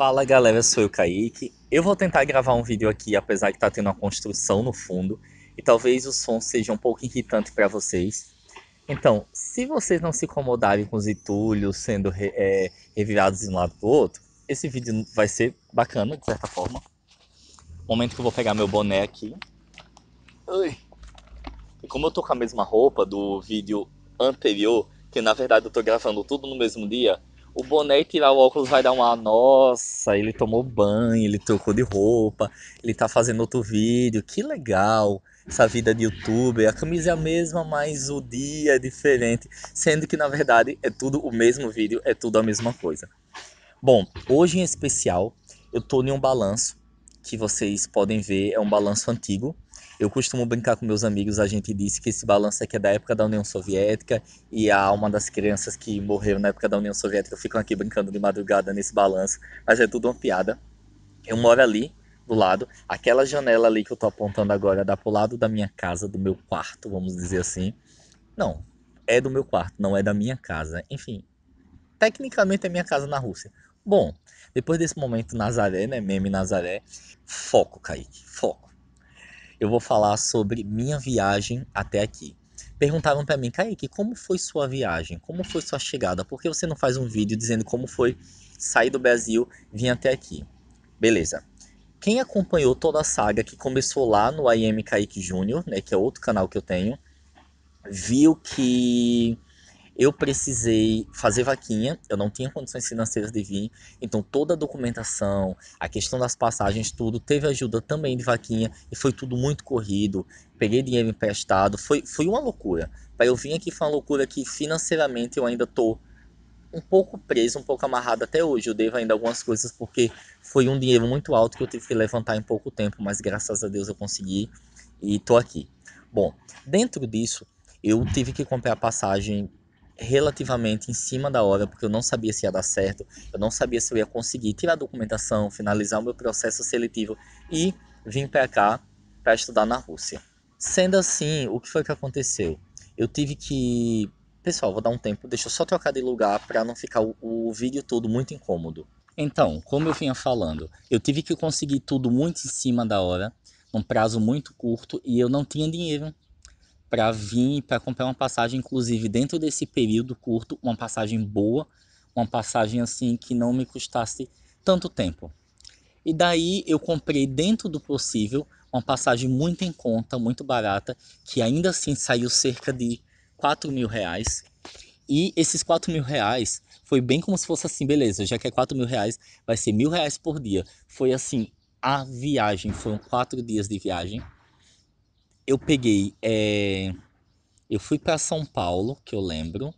Fala galera, sou eu Kaique. Eu vou tentar gravar um vídeo aqui, apesar que tá tendo uma construção no fundo e talvez o som seja um pouco irritante para vocês. Então, se vocês não se incomodarem com os entulhos sendo re é, revirados de um lado pro outro, esse vídeo vai ser bacana de certa forma. Momento que eu vou pegar meu boné aqui. Ui. E como eu tô com a mesma roupa do vídeo anterior, que na verdade eu tô gravando tudo no mesmo dia, o boné e tirar o óculos vai dar uma nossa, ele tomou banho, ele trocou de roupa, ele tá fazendo outro vídeo, que legal essa vida de youtuber, a camisa é a mesma, mas o dia é diferente, sendo que na verdade é tudo o mesmo vídeo, é tudo a mesma coisa. Bom, hoje em especial eu tô em um balanço que vocês podem ver é um balanço antigo. Eu costumo brincar com meus amigos, a gente disse que esse balanço aqui é da época da União Soviética e a alma das crianças que morreram na época da União Soviética ficam aqui brincando de madrugada nesse balanço, mas é tudo uma piada. Eu moro ali, do lado. Aquela janela ali que eu tô apontando agora dá pro lado da minha casa, do meu quarto, vamos dizer assim. Não, é do meu quarto, não é da minha casa. Enfim, tecnicamente é minha casa na Rússia. Bom, depois desse momento Nazaré, né? Meme Nazaré, foco, Kaique, foco. Eu vou falar sobre minha viagem até aqui. Perguntaram para mim, Kaique, como foi sua viagem? Como foi sua chegada? Por que você não faz um vídeo dizendo como foi sair do Brasil, vir até aqui? Beleza. Quem acompanhou toda a saga que começou lá no IM Kaique Júnior, né, que é outro canal que eu tenho, viu que eu precisei fazer vaquinha, eu não tinha condições financeiras de vir, então toda a documentação, a questão das passagens, tudo, teve ajuda também de vaquinha e foi tudo muito corrido. Peguei dinheiro emprestado, foi, foi uma loucura. Para eu vir aqui foi uma loucura que financeiramente eu ainda tô um pouco preso, um pouco amarrado até hoje. Eu devo ainda algumas coisas porque foi um dinheiro muito alto que eu tive que levantar em pouco tempo, mas graças a Deus eu consegui e tô aqui. Bom, dentro disso, eu tive que comprar passagem relativamente em cima da hora, porque eu não sabia se ia dar certo, eu não sabia se eu ia conseguir tirar a documentação, finalizar o meu processo seletivo e vim para cá para estudar na Rússia. Sendo assim, o que foi que aconteceu? Eu tive que. Pessoal, vou dar um tempo, deixa eu só trocar de lugar para não ficar o, o vídeo todo muito incômodo. Então, como eu vinha falando, eu tive que conseguir tudo muito em cima da hora, num prazo muito curto, e eu não tinha dinheiro para vir, para comprar uma passagem, inclusive dentro desse período curto, uma passagem boa, uma passagem assim que não me custasse tanto tempo. E daí eu comprei dentro do possível uma passagem muito em conta, muito barata, que ainda assim saiu cerca de 4 mil reais. E esses 4 mil reais foi bem como se fosse assim, beleza, já que é 4 mil reais, vai ser mil reais por dia. Foi assim, a viagem, foram quatro dias de viagem eu peguei. É... Eu fui para São Paulo, que eu lembro.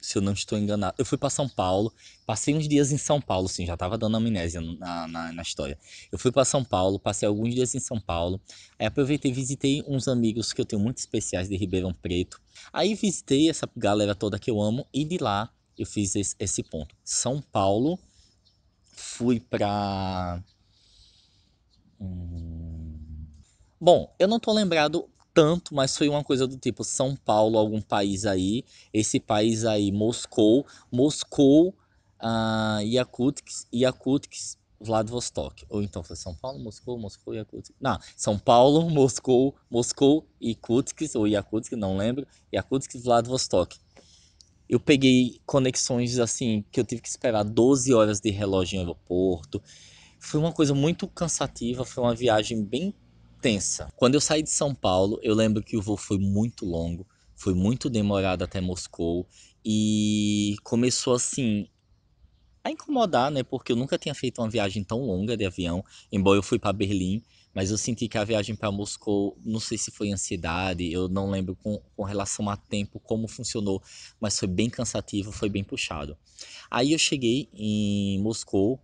Se eu não estou enganado. Eu fui para São Paulo. Passei uns dias em São Paulo, sim, já tava dando amnésia na, na, na história. Eu fui para São Paulo, passei alguns dias em São Paulo. Aí aproveitei visitei uns amigos que eu tenho muito especiais de Ribeirão Preto. Aí visitei essa galera toda que eu amo. E de lá eu fiz esse, esse ponto. São Paulo. Fui pra. Hum Bom, eu não tô lembrado tanto, mas foi uma coisa do tipo São Paulo, algum país aí, esse país aí, Moscou, Moscou, uh, Yakutsk, Yakutsk, Vladivostok. Ou então foi São Paulo, Moscou, Moscou, Yakutsk. Não, São Paulo, Moscou, Moscou, Yakutsk, ou Yakutsk, não lembro. Yakutsk, Vladivostok. Eu peguei conexões assim que eu tive que esperar 12 horas de relógio em aeroporto. Foi uma coisa muito cansativa, foi uma viagem bem quando eu saí de São Paulo, eu lembro que o voo foi muito longo, foi muito demorado até Moscou e começou assim a incomodar, né? Porque eu nunca tinha feito uma viagem tão longa de avião, embora eu fui para Berlim, mas eu senti que a viagem para Moscou, não sei se foi ansiedade, eu não lembro com, com relação a tempo como funcionou, mas foi bem cansativo, foi bem puxado. Aí eu cheguei em Moscou,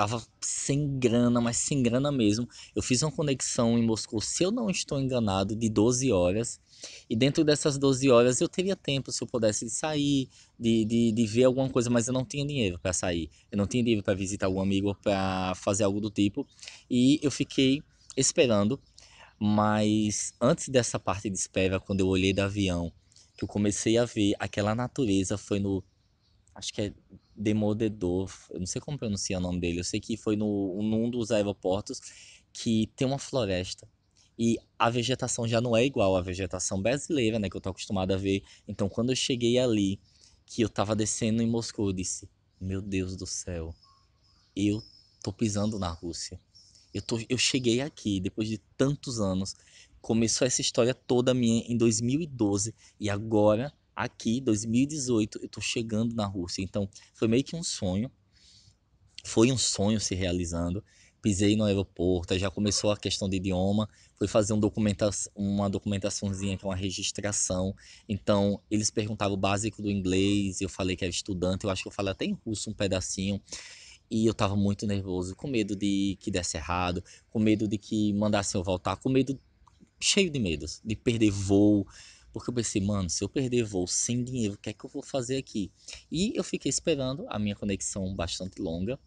tava sem grana, mas sem grana mesmo. Eu fiz uma conexão em Moscou, se eu não estou enganado, de 12 horas. E dentro dessas 12 horas eu teria tempo se eu pudesse de sair, de, de, de ver alguma coisa, mas eu não tinha dinheiro para sair. Eu não tinha dinheiro para visitar algum amigo, para fazer algo do tipo. E eu fiquei esperando. Mas antes dessa parte de espera, quando eu olhei do avião, que eu comecei a ver aquela natureza, foi no Acho que é Demodedor, eu não sei como pronuncia o nome dele, eu sei que foi no, num dos aeroportos que tem uma floresta. E a vegetação já não é igual à vegetação brasileira, né, que eu tô acostumado a ver. Então, quando eu cheguei ali, que eu tava descendo em Moscou, eu disse: Meu Deus do céu, eu tô pisando na Rússia. Eu, tô, eu cheguei aqui depois de tantos anos. Começou essa história toda minha em 2012 e agora aqui, 2018, eu tô chegando na Rússia. Então, foi meio que um sonho. Foi um sonho se realizando. Pisei no aeroporto, já começou a questão de idioma, foi fazer um documenta uma documentaçãozinha, que é uma registração. Então, eles perguntavam o básico do inglês, eu falei que era estudante, eu acho que eu falei até em russo um pedacinho. E eu tava muito nervoso, com medo de que desse errado, com medo de que mandassem eu voltar, com medo, cheio de medos, de perder voo, porque eu pensei, mano, se eu perder voo sem dinheiro, o que é que eu vou fazer aqui? E eu fiquei esperando a minha conexão bastante longa.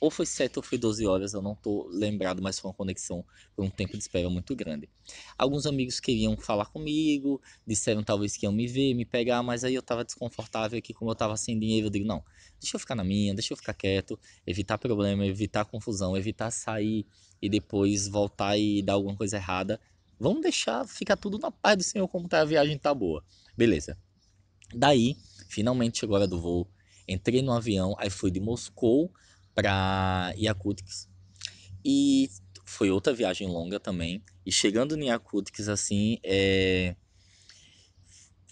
Ou foi 7 ou foi 12 horas, eu não tô lembrado, mas foi uma conexão por um tempo de espera muito grande. Alguns amigos queriam falar comigo, disseram talvez que iam me ver, me pegar, mas aí eu tava desconfortável aqui, como eu tava sem dinheiro, eu digo, não, deixa eu ficar na minha, deixa eu ficar quieto, evitar problema, evitar confusão, evitar sair e depois voltar e dar alguma coisa errada Vamos deixar ficar tudo na paz do Senhor como tá a viagem tá boa. Beleza. Daí, finalmente chegou a hora do voo. Entrei no avião, aí fui de Moscou para Yakutsk. E foi outra viagem longa também. E chegando em Yakutsk, assim, é...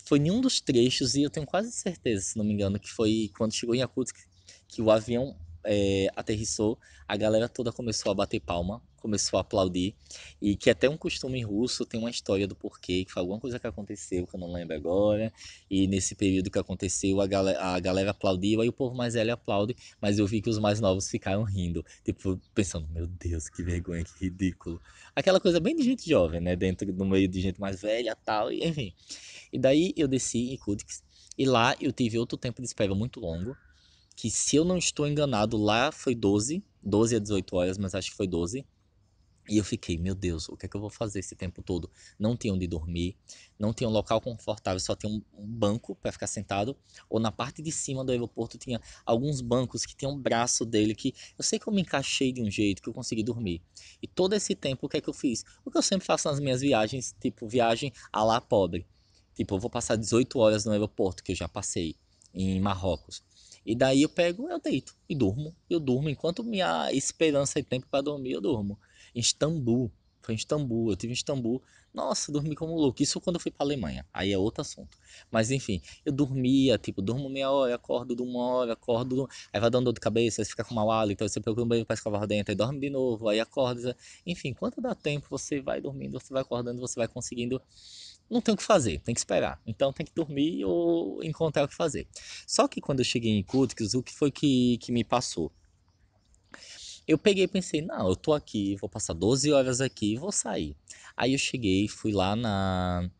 foi nenhum dos trechos, e eu tenho quase certeza, se não me engano, que foi quando chegou em Yakutsk que o avião é, aterrissou, a galera toda começou a bater palma, começou a aplaudir, e que é até um costume russo tem uma história do porquê, que foi alguma coisa que aconteceu, que eu não lembro agora, e nesse período que aconteceu, a galera, a galera aplaudiu, aí o povo mais velho aplaude, mas eu vi que os mais novos ficaram rindo, tipo, pensando, meu Deus, que vergonha, que ridículo. Aquela coisa bem de gente jovem, né, dentro do meio de gente mais velha, tal, e enfim. E daí eu desci em Kudix e lá eu tive outro tempo de espera muito longo, que se eu não estou enganado, lá foi 12, 12 a 18 horas, mas acho que foi 12. E eu fiquei, meu Deus, o que é que eu vou fazer esse tempo todo? Não tenho onde dormir, não tenho um local confortável, só tenho um banco para ficar sentado. Ou na parte de cima do aeroporto tinha alguns bancos que tem um braço dele que eu sei que eu me encaixei de um jeito que eu consegui dormir. E todo esse tempo, o que é que eu fiz? O que eu sempre faço nas minhas viagens, tipo viagem a lá pobre. Tipo, eu vou passar 18 horas no aeroporto, que eu já passei em Marrocos. E daí eu pego, eu deito e durmo. Eu durmo enquanto minha esperança e tempo para dormir, eu durmo. Em Istambul, foi em Istambul, eu tive em Istambul. Nossa, dormi como louco. Isso quando eu fui para Alemanha. Aí é outro assunto. Mas enfim, eu dormia, tipo, durmo meia hora, acordo de uma hora, acordo. Aí vai dando dor de cabeça, aí você fica com mau hálito, então você procura um banho pra escovar dentro, aí dorme de novo, aí acorda. Enfim, quanto dá tempo, você vai dormindo, você vai acordando, você vai conseguindo não tem o que fazer, tem que esperar. Então tem que dormir ou encontrar o que fazer. Só que quando eu cheguei em Cúticos, o que foi que, que me passou? Eu peguei e pensei, não, eu tô aqui, vou passar 12 horas aqui e vou sair. Aí eu cheguei, fui lá na,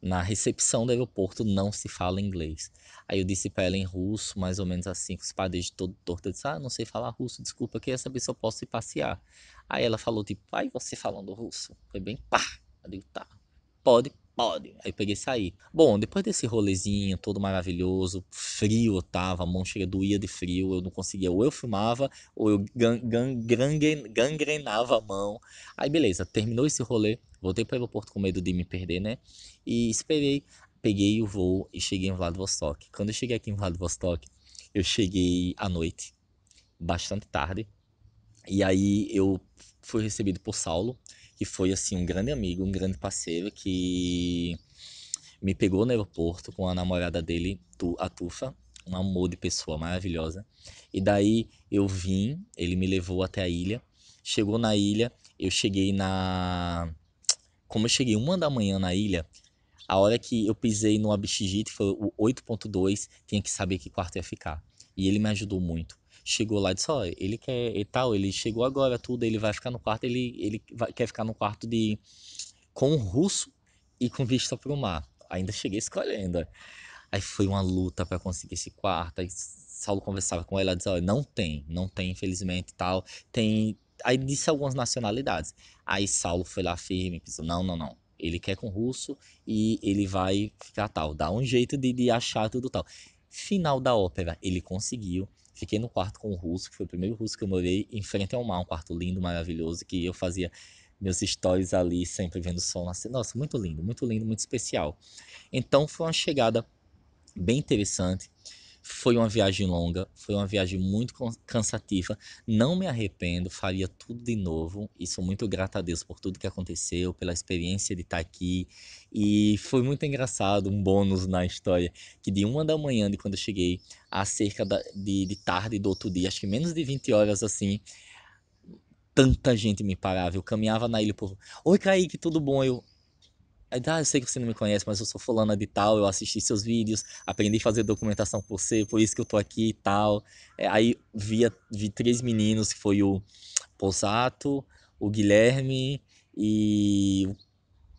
na recepção do aeroporto, não se fala inglês. Aí eu disse para ela em russo, mais ou menos assim, com os padres de todo torto. Eu disse, ah, não sei falar russo, desculpa, queria saber se eu posso ir passear. Aí ela falou, tipo, ai, você falando russo. Foi bem pá. Eu digo, tá, pode pode. Aí peguei e saí. Bom, depois desse rolezinho todo maravilhoso, frio eu tava, a mão chega doía de frio, eu não conseguia. Ou eu filmava, ou eu gangrenava a mão. Aí beleza, terminou esse rolê, voltei pro aeroporto com medo de me perder, né? E esperei, peguei o voo e cheguei em Vladivostok. Quando eu cheguei aqui em Vladivostok, eu cheguei à noite, bastante tarde. E aí eu fui recebido por Saulo, que foi assim um grande amigo, um grande parceiro que me pegou no aeroporto com a namorada dele, a Tufa, um amor de pessoa maravilhosa. E daí eu vim, ele me levou até a ilha. Chegou na ilha, eu cheguei na. Como eu cheguei uma da manhã na ilha, a hora que eu pisei no Abixigite, foi o 8.2, tinha que saber que quarto ia ficar. E ele me ajudou muito chegou lá e disse, ó, ele quer e tal, ele chegou agora, tudo, ele vai ficar no quarto, ele, ele vai, quer ficar no quarto de com o russo e com vista para o mar. Ainda cheguei escolhendo. Aí foi uma luta para conseguir esse quarto. Aí Saulo conversava com ela, ela dizia, olha, não tem, não tem, infelizmente, tal. Tem. Aí disse algumas nacionalidades. Aí Saulo foi lá firme, disse não, não, não. Ele quer com russo e ele vai ficar tal. Dá um jeito de, de achar tudo tal. Final da ópera, ele conseguiu. Fiquei no quarto com o russo, que foi o primeiro russo que eu morei, em frente ao mar, um quarto lindo, maravilhoso, que eu fazia meus stories ali, sempre vendo o sol nascer. Nossa, muito lindo, muito lindo, muito especial. Então foi uma chegada bem interessante. Foi uma viagem longa, foi uma viagem muito cansativa. Não me arrependo, faria tudo de novo. E sou muito grato a Deus por tudo que aconteceu, pela experiência de estar aqui. E foi muito engraçado, um bônus na história, que de uma da manhã, de quando eu cheguei, a cerca da, de, de tarde do outro dia, acho que menos de 20 horas assim, tanta gente me parava. Eu caminhava na ilha por. Oi, Kaique, tudo bom? Eu. Ah, eu sei que você não me conhece, mas eu sou fulana de tal, eu assisti seus vídeos, aprendi a fazer documentação por você, por isso que eu tô aqui e tal. É, aí via, vi três meninos, que foi o Posato, o Guilherme e o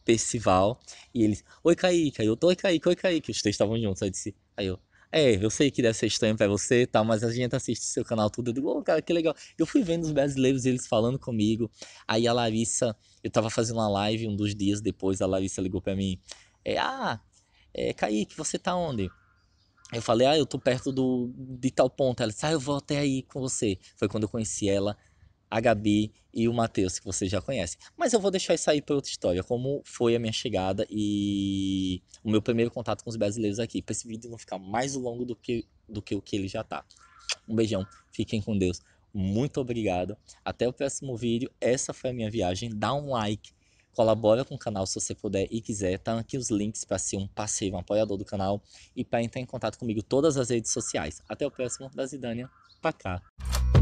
Percival. E eles, oi Kaique, eu tô, oi Kaique, oi Kaique, os três estavam juntos. Aí eu disse, aí eu, é, eu sei que deve ser estranho para você e tal, mas a gente assiste seu canal tudo. Eu digo, ô, oh, cara, que legal. Eu fui vendo os brasileiros eles falando comigo. Aí a Larissa, eu tava fazendo uma live um dos dias depois, a Larissa ligou para mim. É, ah, é, Kaique, você tá onde? Eu falei, ah, eu tô perto do, de tal ponto. Ela disse, ah, eu vou até aí com você. Foi quando eu conheci ela a Gabi e o Matheus, que vocês já conhecem. Mas eu vou deixar isso aí para outra história, como foi a minha chegada e o meu primeiro contato com os brasileiros aqui, para esse vídeo não ficar mais longo do que, do que o que ele já tá. Um beijão, fiquem com Deus, muito obrigado, até o próximo vídeo, essa foi a minha viagem, dá um like, colabora com o canal se você puder e quiser, tá aqui os links para ser um parceiro, um apoiador do canal e para entrar em contato comigo todas as redes sociais. Até o próximo, da Zidânia, pra cá.